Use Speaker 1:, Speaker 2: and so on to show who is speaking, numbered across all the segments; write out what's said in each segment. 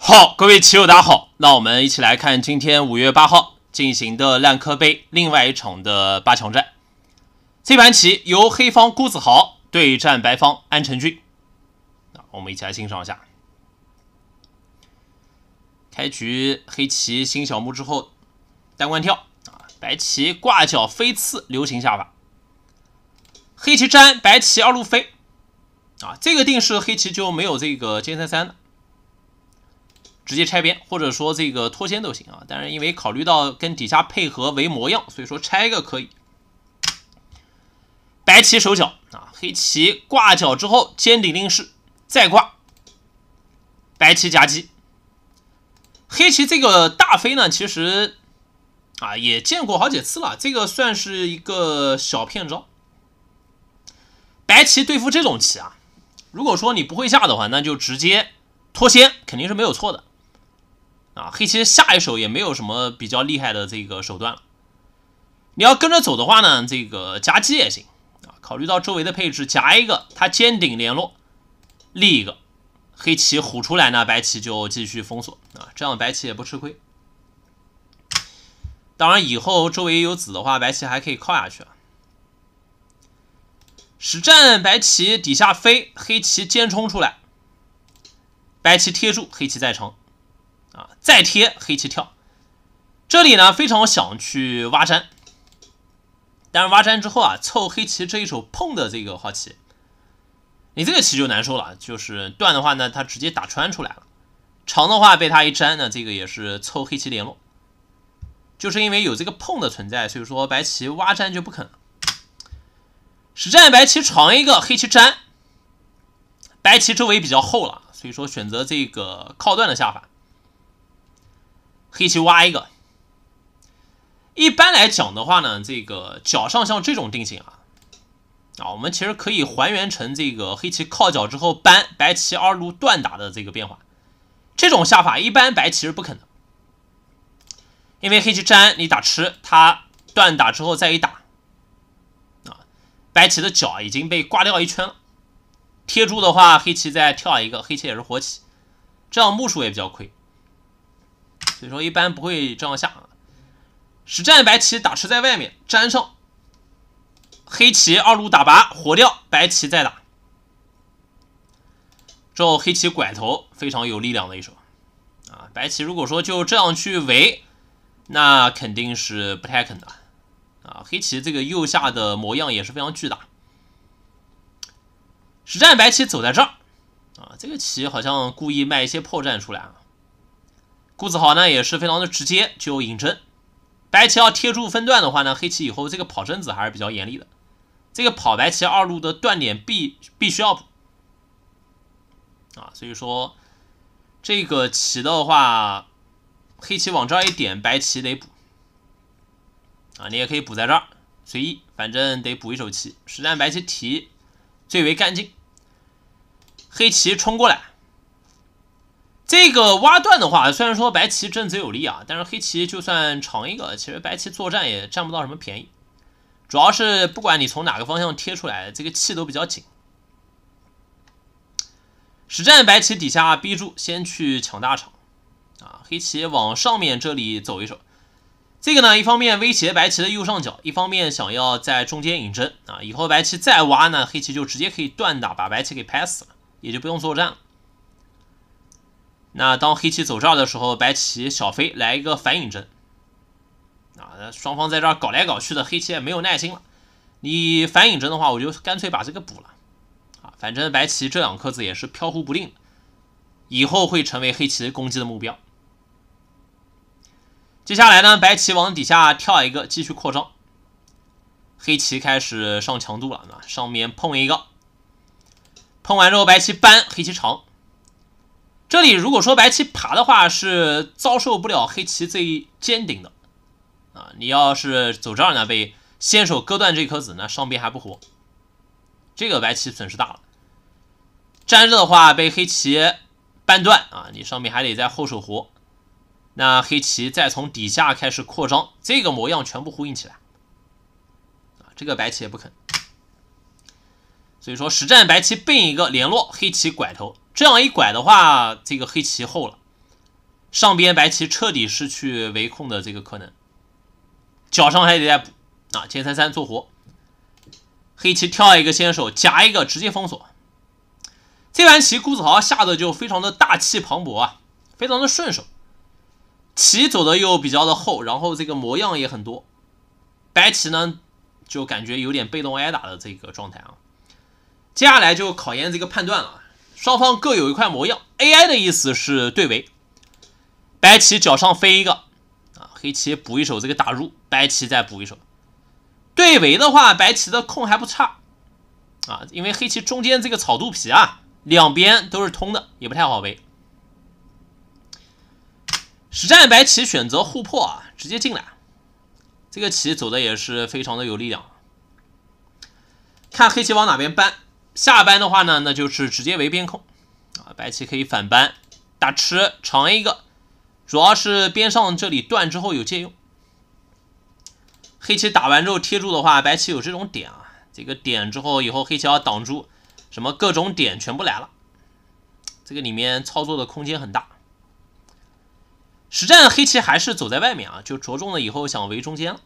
Speaker 1: 好，各位棋友，大家好。那我们一起来看今天五月八号进行的烂柯杯另外一场的八强战。这盘棋由黑方孤子豪对战白方安成军。我们一起来欣赏一下。开局黑棋新小目之后，单关跳白棋挂角飞刺流行下法。黑棋粘，白棋二路飞啊，这个定式黑棋就没有这个尖三三了。直接拆边，或者说这个脱先都行啊。但是因为考虑到跟底下配合为模样，所以说拆一个可以。白棋手脚啊，黑棋挂角之后尖顶令势，再挂白棋夹击。黑棋这个大飞呢，其实啊也见过好几次了。这个算是一个小骗招。白棋对付这种棋啊，如果说你不会下的话，那就直接脱先肯定是没有错的。啊，黑棋下一手也没有什么比较厉害的这个手段了。你要跟着走的话呢，这个夹击也行啊。考虑到周围的配置，夹一个，他尖顶联络立一个，黑棋虎出来呢，白棋就继续封锁啊，这样白棋也不吃亏。当然以后周围有子的话，白棋还可以靠下去。啊。实战白棋底下飞，黑棋尖冲出来，白棋贴住，黑棋再成。啊，再贴黑棋跳，这里呢非常想去挖山，但是挖山之后啊，凑黑棋这一手碰的这个好棋，你这个棋就难受了。就是断的话呢，它直接打穿出来了；长的话被它一粘呢，这个也是凑黑棋联络。就是因为有这个碰的存在，所以说白棋挖粘就不肯。实战白棋长一个，黑棋粘，白棋周围比较厚了，所以说选择这个靠断的下法。黑棋挖一个，一般来讲的话呢，这个角上像这种定型啊，啊，我们其实可以还原成这个黑棋靠角之后搬白棋二路断打的这个变化。这种下法一般白棋是不肯的，因为黑棋粘你打吃，它断打之后再一打，啊，白棋的角已经被挂掉一圈了。贴住的话，黑棋再跳一个，黑棋也是活棋，这样目数也比较亏。所以说，一般不会这样下啊。实战白棋打吃在外面，粘上黑棋二路打拔活掉，白棋再打，之后黑棋拐头，非常有力量的一手啊。白棋如果说就这样去围，那肯定是不太肯的啊。黑棋这个右下的模样也是非常巨大。实战白棋走在这儿啊，这个棋好像故意卖一些破绽出来啊。顾子豪呢，也是非常的直接，就引针。白棋要贴住分段的话呢，黑棋以后这个跑身子还是比较严厉的。这个跑白棋二路的断点必必须要补啊，所以说这个棋的话，黑棋往这儿一点，白棋得补啊，你也可以补在这儿，随意，反正得补一手棋。实战白棋提最为干净，黑棋冲过来。这个挖断的话，虽然说白棋争贼有利啊，但是黑棋就算长一个，其实白棋作战也占不到什么便宜。主要是不管你从哪个方向贴出来，这个气都比较紧。实战白棋底下逼住，先去抢大场。啊，黑棋往上面这里走一手，这个呢一方面威胁白棋的右上角，一方面想要在中间引针啊，以后白棋再挖呢，黑棋就直接可以断打，把白棋给拍死了，也就不用作战了。那当黑棋走这儿的时候，白棋小飞来一个反隐针，啊，双方在这儿搞来搞去的，黑棋也没有耐心了。你反隐针的话，我就干脆把这个补了，啊，反正白棋这两颗子也是飘忽不定，以后会成为黑棋攻击的目标。接下来呢，白棋往底下跳一个，继续扩张。黑棋开始上强度了，那上面碰一个，碰完之后白棋搬，黑棋长。这里如果说白棋爬的话，是遭受不了黑棋这一尖顶的啊！你要是走这儿呢，被先手割断这颗子，那上边还不活，这个白棋损失大了。粘着的话被黑棋扳断啊，你上边还得在后手活，那黑棋再从底下开始扩张，这个模样全部呼应起来啊！这个白棋也不肯，所以说实战白棋并一个联络，黑棋拐头。这样一拐的话，这个黑棋厚了，上边白棋彻底失去围控的这个可能，脚上还得再补啊。前三三做活，黑棋跳一个先手夹一个，直接封锁。这盘棋顾子豪下的就非常的大气磅礴啊，非常的顺手，棋走的又比较的厚，然后这个模样也很多。白棋呢就感觉有点被动挨打的这个状态啊。接下来就考验这个判断了。双方各有一块模样，AI 的意思是对围，白棋脚上飞一个，啊，黑棋补一手这个打入，白棋再补一手。对围的话，白棋的空还不差，啊，因为黑棋中间这个草肚皮啊，两边都是通的，也不太好围。实战白棋选择互破啊，直接进来，这个棋走的也是非常的有力量。看黑棋往哪边搬。下班的话呢，那就是直接围边控啊，白棋可以反扳打吃长一个，主要是边上这里断之后有借用。黑棋打完之后贴住的话，白棋有这种点啊，这个点之后以后黑棋要挡住什么各种点全部来了，这个里面操作的空间很大。实战黑棋还是走在外面啊，就着重了以后想围中间了。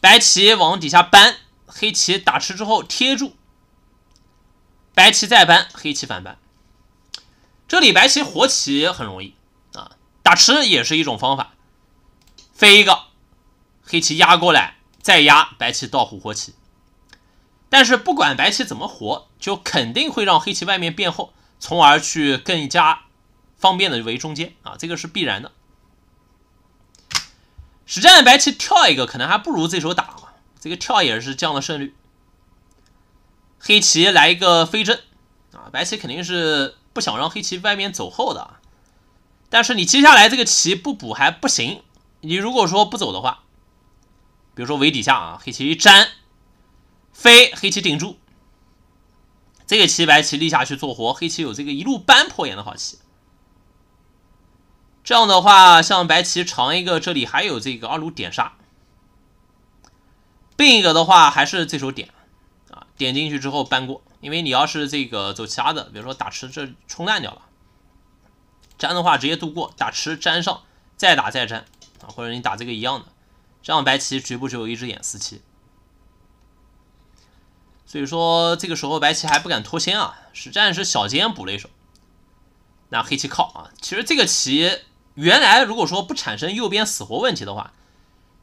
Speaker 1: 白棋往底下搬，黑棋打吃之后贴住。白棋再扳，黑棋反扳。这里白棋活棋很容易啊，打吃也是一种方法。飞一个，黑棋压过来，再压白棋倒虎活棋。但是不管白棋怎么活，就肯定会让黑棋外面变厚，从而去更加方便的围中间啊，这个是必然的。实战白棋跳一个，可能还不如这手打这个跳也是降了胜率。黑棋来一个飞针啊，白棋肯定是不想让黑棋外面走后的，但是你接下来这个棋不补还不行，你如果说不走的话，比如说围底下啊，黑棋一粘，飞黑棋顶住，这个棋白棋立下去做活，黑棋有这个一路扳破眼的好棋，这样的话，像白棋长一个，这里还有这个二路点杀，另一个的话还是这手点。点进去之后搬过，因为你要是这个走其他的，比如说打吃这冲烂掉了，粘的话直接度过，打吃粘上再打再粘啊，或者你打这个一样的，这样白棋局部只有一只眼四七，所以说这个时候白棋还不敢脱先啊，实战是小尖补了一手，那黑棋靠啊，其实这个棋原来如果说不产生右边死活问题的话，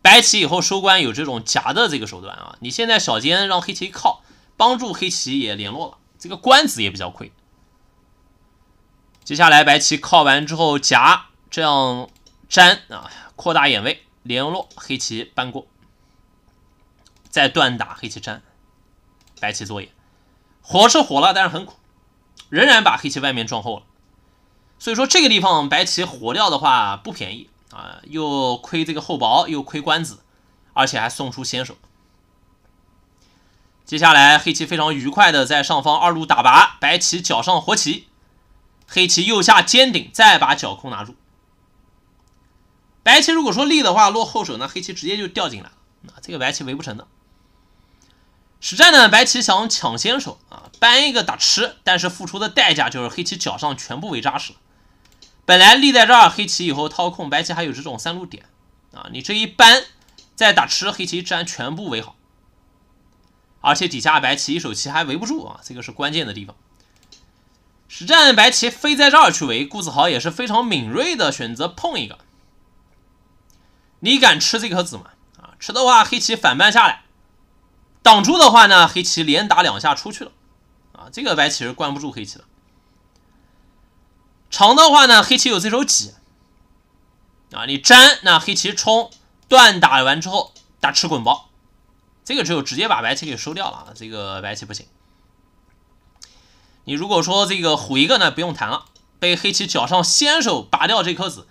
Speaker 1: 白棋以后收官有这种夹的这个手段啊，你现在小尖让黑棋靠。帮助黑棋也联络了，这个官子也比较亏。接下来白棋靠完之后夹这样粘啊，扩大眼位，联络黑棋搬过，再断打黑棋粘，白棋做眼，火是火了，但是很苦，仍然把黑棋外面撞厚了。所以说这个地方白棋活掉的话不便宜啊，又亏这个厚薄，又亏官子，而且还送出先手。接下来黑棋非常愉快的在上方二路打拔，白棋脚上活棋，黑棋右下尖顶，再把角空拿住。白棋如果说立的话落后手，呢，黑棋直接就掉进来了，那这个白棋围不成的。实战呢，白棋想抢先手啊，搬一个打吃，但是付出的代价就是黑棋脚上全部围扎实了。本来立在这儿，黑棋以后掏空，白棋还有这种三路点啊，你这一搬再打吃，黑棋自然全部围好。而且底下白棋一手棋还围不住啊，这个是关键的地方。实战白棋非在这儿去围，顾子豪也是非常敏锐的选择碰一个。你敢吃这颗子吗？啊，吃的话黑棋反扳下来，挡住的话呢，黑棋连打两下出去了。啊，这个白棋是关不住黑棋的。长的话呢，黑棋有这手挤。啊，你粘那黑棋冲断打完之后打吃滚包。这个只有直接把白棋给收掉了，啊，这个白棋不行。你如果说这个虎一个呢，不用谈了，被黑棋脚上先手拔掉这颗子，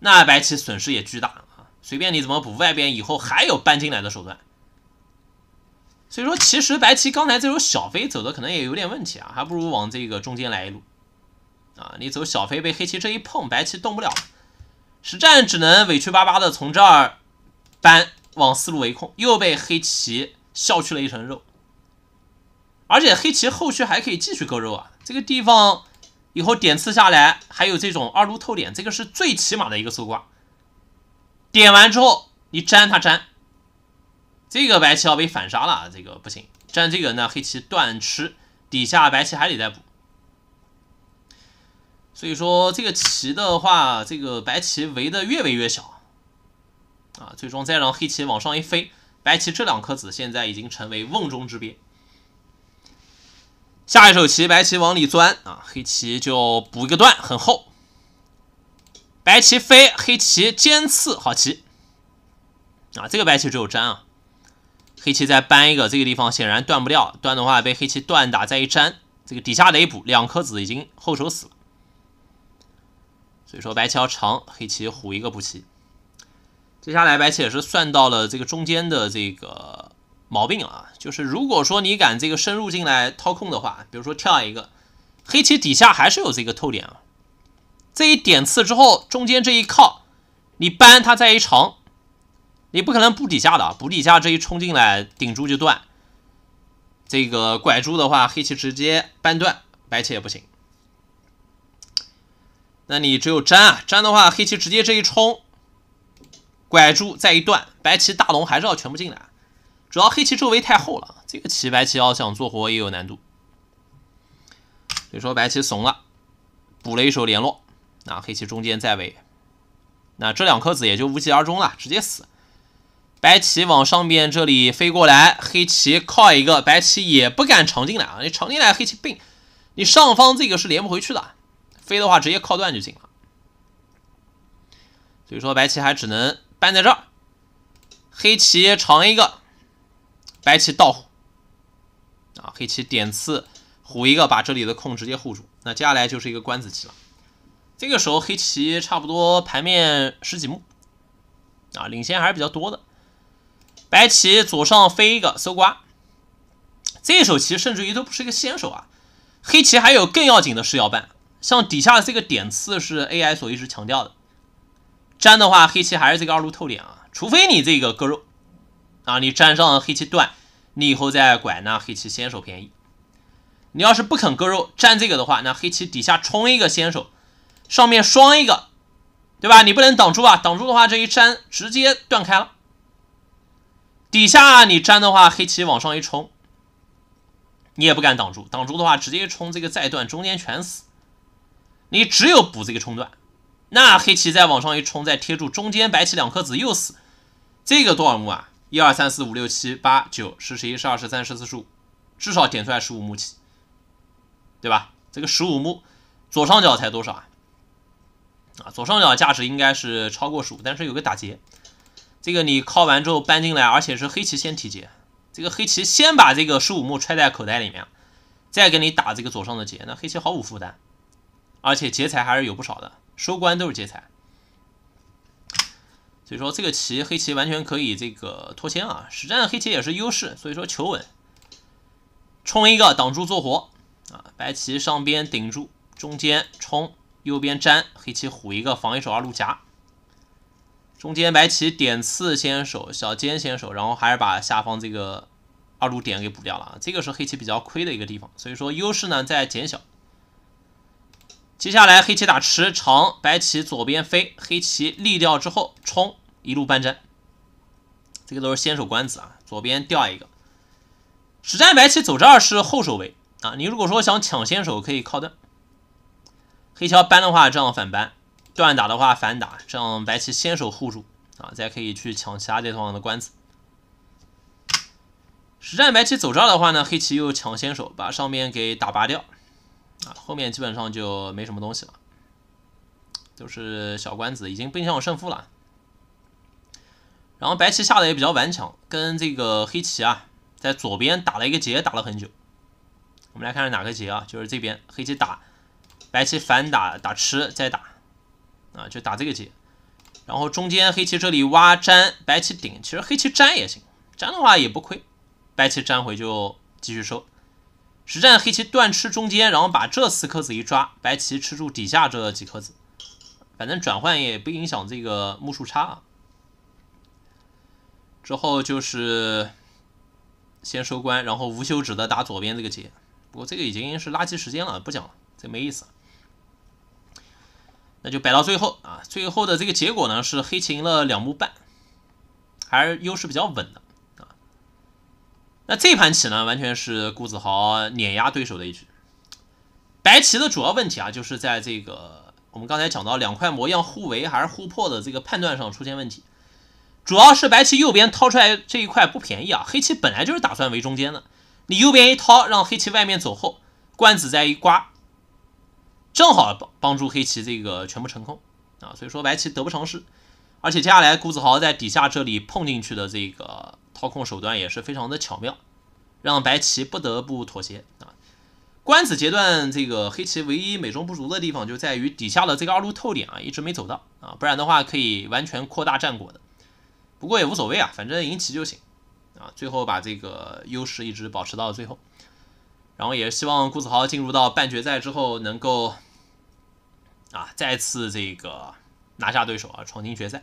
Speaker 1: 那白棋损失也巨大啊。随便你怎么补外边，以后还有搬进来的手段。所以说，其实白棋刚才这种小飞走的可能也有点问题啊，还不如往这个中间来一路。啊，你走小飞被黑棋这一碰，白棋动不了，实战只能委屈巴巴的从这儿搬。往四路围控，又被黑棋削去了一层肉，而且黑棋后续还可以继续割肉啊！这个地方以后点刺下来，还有这种二路透点，这个是最起码的一个搜刮。点完之后，你粘他粘，这个白棋要被反杀了，这个不行，粘这个呢，黑棋断吃，底下白棋还得再补。所以说，这个棋的话，这个白棋围的越围越小。啊，最终再让黑棋往上一飞，白棋这两颗子现在已经成为瓮中之鳖。下一手棋，白棋往里钻啊，黑棋就补一个断，很厚。白棋飞，黑棋尖刺，好棋。啊，这个白棋只有粘啊，黑棋再搬一个，这个地方显然断不掉，断的话被黑棋断打再一粘，这个底下雷补两颗子已经后手死了。所以说白棋要长，黑棋虎一个补齐。接下来白棋也是算到了这个中间的这个毛病啊，就是如果说你敢这个深入进来掏空的话，比如说跳一个黑棋底下还是有这个透点啊，这一点刺之后中间这一靠，你扳它再一长，你不可能补底下的，补底下这一冲进来顶住就断，这个拐住的话黑棋直接扳断，白棋也不行。那你只有粘啊，粘的话黑棋直接这一冲。拐住再一断，白棋大龙还是要全部进来，主要黑棋周围太厚了，这个棋白棋要想做活也有难度，所以说白棋怂了，补了一手联络，那黑棋中间再围，那这两颗子也就无疾而终了，直接死。白棋往上边这里飞过来，黑棋靠一个，白棋也不敢长进来啊，你长进来黑棋并，你上方这个是连不回去的，飞的话直接靠断就行了，所以说白棋还只能。搬在这儿，黑棋长一个，白棋倒虎啊，黑棋点刺虎一个，把这里的空直接护住。那接下来就是一个官子棋了。这个时候黑棋差不多盘面十几目啊，领先还是比较多的。白棋左上飞一个搜刮，这一手棋甚至于都不是一个先手啊。黑棋还有更要紧的事要办，像底下这个点刺是 AI 所一直强调的。粘的话，黑棋还是这个二路透脸啊，除非你这个割肉啊，你粘上黑棋断，你以后再拐那黑棋先手便宜。你要是不肯割肉粘这个的话，那黑棋底下冲一个先手，上面双一个，对吧？你不能挡住啊，挡住的话这一粘直接断开了。底下你粘的话，黑棋往上一冲，你也不敢挡住，挡住的话直接冲这个再断，中间全死，你只有补这个冲断。那黑棋再往上一冲，再贴住中间，白棋两颗子又死。这个多少目啊？一二三四五六七八九，十十一十二十三十四十五，至少点出来十五目棋，对吧？这个十五目左上角才多少啊？啊，左上角价值应该是超过十五，但是有个打劫。这个你靠完之后搬进来，而且是黑棋先提劫。这个黑棋先把这个十五目揣在口袋里面，再给你打这个左上的劫，那黑棋毫无负担，而且劫财还是有不少的。收官都是劫财，所以说这个棋黑棋完全可以这个脱先啊，实战黑棋也是优势，所以说求稳，冲一个挡住做活啊，白棋上边顶住，中间冲，右边粘，黑棋虎一个防一手二路夹，中间白棋点刺先手，小尖先手，然后还是把下方这个二路点给补掉了，这个是黑棋比较亏的一个地方，所以说优势呢在减小。接下来黑棋打吃长，白棋左边飞，黑棋立掉之后冲一路搬占，这个都是先手官子啊。左边掉一个，实战白棋走这儿是后手围啊。你如果说想抢先手，可以靠断。黑棋搬的话这样反搬；断打的话反打，这样白棋先手护住啊，再可以去抢其他地方的官子。实战白棋走这的话呢，黑棋又抢先手把上面给打拔掉。啊，后面基本上就没什么东西了，都是小关子，已经不影响胜负了。然后白棋下的也比较顽强，跟这个黑棋啊，在左边打了一个劫，打了很久。我们来看看哪个劫啊，就是这边黑棋打，白棋反打，打吃再打，啊，就打这个劫。然后中间黑棋这里挖粘，白棋顶，其实黑棋粘也行，粘的话也不亏，白棋粘回就继续收。实战黑棋断吃中间，然后把这四颗子一抓，白棋吃住底下这几颗子，反正转换也不影响这个目数差。啊。之后就是先收官，然后无休止的打左边这个劫。不过这个已经是垃圾时间了，不讲了，这没意思。那就摆到最后啊，最后的这个结果呢是黑棋赢了两目半，还是优势比较稳的。那这盘棋呢，完全是顾子豪碾压对手的一局。白棋的主要问题啊，就是在这个我们刚才讲到两块模样互围还是互破的这个判断上出现问题。主要是白棋右边掏出来这一块不便宜啊，黑棋本来就是打算围中间的，你右边一掏，让黑棋外面走后，官子再一刮，正好帮帮助黑棋这个全部成空啊。所以说白棋得不偿失，而且接下来顾子豪在底下这里碰进去的这个。操控手段也是非常的巧妙，让白棋不得不妥协啊。官子阶段，这个黑棋唯一美中不足的地方就在于底下的这个二路透点啊，一直没走到啊，不然的话可以完全扩大战果的。不过也无所谓啊，反正赢棋就行啊。最后把这个优势一直保持到最后，然后也希望顾子豪进入到半决赛之后能够啊再次这个拿下对手啊，闯进决赛。